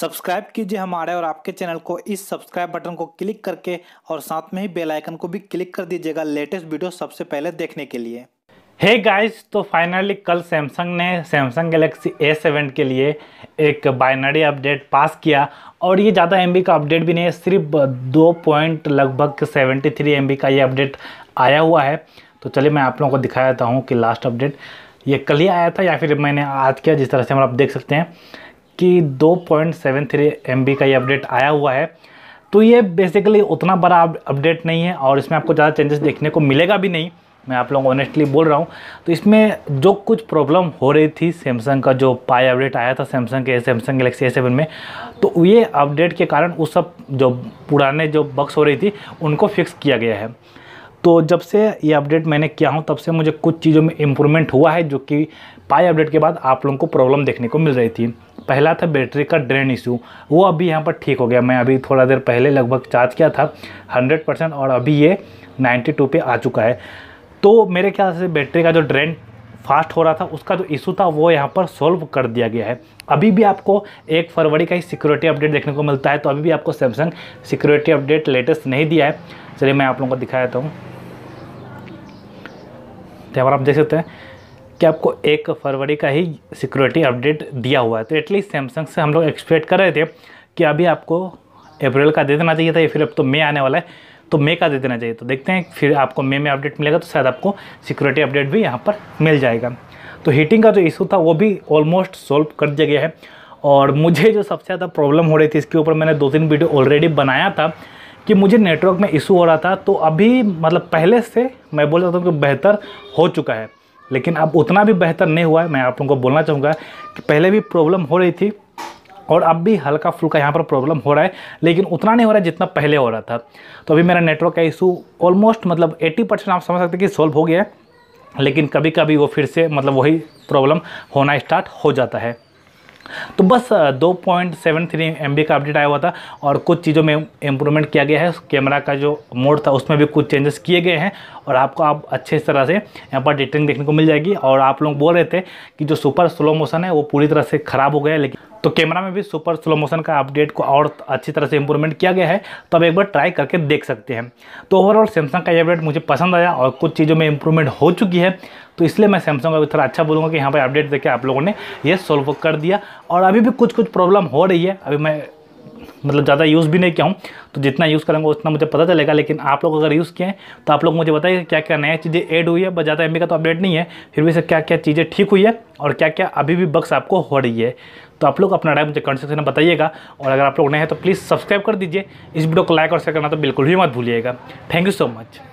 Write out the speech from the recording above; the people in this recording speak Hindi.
सब्सक्राइब कीजिए हमारे और आपके चैनल को इस सब्सक्राइब बटन को क्लिक करके और साथ में ही बेल आइकन को भी क्लिक कर दीजिएगा लेटेस्ट वीडियो सबसे पहले देखने के लिए हे hey गाइस तो फाइनली कल सैमसंग ने सैमसंग गैलेक्सी सेवन के लिए एक बाइनरी अपडेट पास किया और ये ज़्यादा एम का अपडेट भी नहीं है सिर्फ दो पॉइंट लगभग सेवेंटी थ्री एम का ये अपडेट आया हुआ है तो चलिए मैं आप लोगों को दिखा देता हूँ कि लास्ट अपडेट ये कल ही आया था या फिर मैंने आज किया जिस तरह से हम आप देख सकते हैं कि 2.73 पॉइंट का ये अपडेट आया हुआ है तो ये बेसिकली उतना बड़ा अपडेट नहीं है और इसमें आपको ज़्यादा चेंजेस देखने को मिलेगा भी नहीं मैं आप लोगों को ऑनेस्टली बोल रहा हूँ तो इसमें जो कुछ प्रॉब्लम हो रही थी सैमसंग का जो पाई अपडेट आया था सैमसंग के सैमसंग गलेक्सी ए सेवन में तो ये अपडेट के कारण उस सब जो पुराने जो बक्स हो रही थी उनको फिक्स किया गया है तो जब से ये अपडेट मैंने किया हूँ तब से मुझे कुछ चीज़ों में इम्प्रूवमेंट हुआ है जो कि पाई अपडेट के बाद आप लोगों को प्रॉब्लम देखने को मिल रही थी पहला था बैटरी का ड्रेन इशू वो अभी यहाँ पर ठीक हो गया मैं अभी थोड़ा देर पहले लगभग चार्ज किया था 100 परसेंट और अभी ये 92 पे आ चुका है तो मेरे ख्याल से बैटरी का जो ड्रेन फास्ट हो रहा था उसका जो इशू था वो यहाँ पर सॉल्व कर दिया गया है अभी भी आपको एक फरवरी का ही सिक्योरिटी अपडेट देखने को मिलता है तो अभी भी आपको सैमसंग सिक्योरिटी अपडेट लेटेस्ट नहीं दिया है चलिए मैं आप लोगों को दिखा देता हूँ यहाँ पर आप देख सकते हैं कि आपको एक फरवरी का ही सिक्योरिटी अपडेट दिया हुआ है तो एटलीस्ट सैमसंग से हम लोग एक्सपेक्ट कर रहे थे कि अभी आपको अप्रैल का दे देना चाहिए था या फिर अब तो मई आने वाला है तो मे का दे देना चाहिए तो देखते हैं फिर आपको मे में अपडेट मिलेगा तो शायद आपको सिक्योरिटी अपडेट भी यहाँ पर मिल जाएगा तो हीटिंग का जो इशू था वो भी ऑलमोस्ट सॉल्व कर दिया गया है और मुझे जो सबसे ज़्यादा प्रॉब्लम हो रही थी इसके ऊपर मैंने दो तीन वीडियो ऑलरेडी बनाया था कि मुझे नेटवर्क में इशू हो रहा था तो अभी मतलब पहले से मैं बोल सकता हूँ कि बेहतर हो चुका है लेकिन अब उतना भी बेहतर नहीं हुआ है मैं आप लोगों को बोलना चाहूँगा कि पहले भी प्रॉब्लम हो रही थी और अब भी हल्का फुल्का यहाँ पर प्रॉब्लम हो रहा है लेकिन उतना नहीं हो रहा है जितना पहले हो रहा था तो अभी मेरा नेटवर्क का इशू ऑलमोस्ट मतलब 80 परसेंट आप समझ सकते हैं कि सॉल्व हो गया है लेकिन कभी कभी वो फिर से मतलब वही प्रॉब्लम होना स्टार्ट हो जाता है तो बस 2.73 पॉइंट का अपडेट आया हुआ था और कुछ चीज़ों में इम्प्रूवमेंट किया गया है कैमरा का जो मोड था उसमें भी कुछ चेंजेस किए गए हैं और आपको आप अच्छे तरह से यहाँ पर डिटेलिंग देखने को मिल जाएगी और आप लोग बोल रहे थे कि जो सुपर स्लो मोशन है वो पूरी तरह से ख़राब हो गया है लेकिन तो कैमरा में भी सुपर स्लो मोशन का अपडेट को और अच्छी तरह से इंप्रूवमेंट किया गया है तो आप एक बार ट्राई करके देख सकते हैं तो ओवरऑल सैमसंग का ये अपडेट मुझे पसंद आया और कुछ चीज़ों में इंप्रूवमेंट हो चुकी है तो इसलिए मैं सैमसंग का भी थोड़ा अच्छा बोलूँगा कि यहाँ पर अपडेट देखकर आप लोगों ने यह सॉल्व कर दिया और अभी भी कुछ कुछ प्रॉब्लम हो रही है अभी मैं मतलब ज़्यादा यूज़ भी नहीं किया हूँ तो जितना यूज़ करेंगे उतना मुझे पता चलेगा लेकिन आप लोग अगर यूज़ किए तो आप लोग मुझे बताइए क्या क्या नया चीज़ें ऐड हुई है बस ज़्यादा एम का तो अपडेट नहीं है फिर भी से क्या क्या चीज़ें ठीक हुई है और क्या क्या अभी भी बक्स आपको हो रही है तो आप लोग अपना राय मुझे कमेंट सेक्शन में बताइएगा और अगर आप लोग नए हैं तो प्लीज़ सब्सक्राइब कर दीजिए इस वीडियो को लाइक और शेयर करना तो बिल्कुल भी मत भूलिएगा थैंक यू सो मच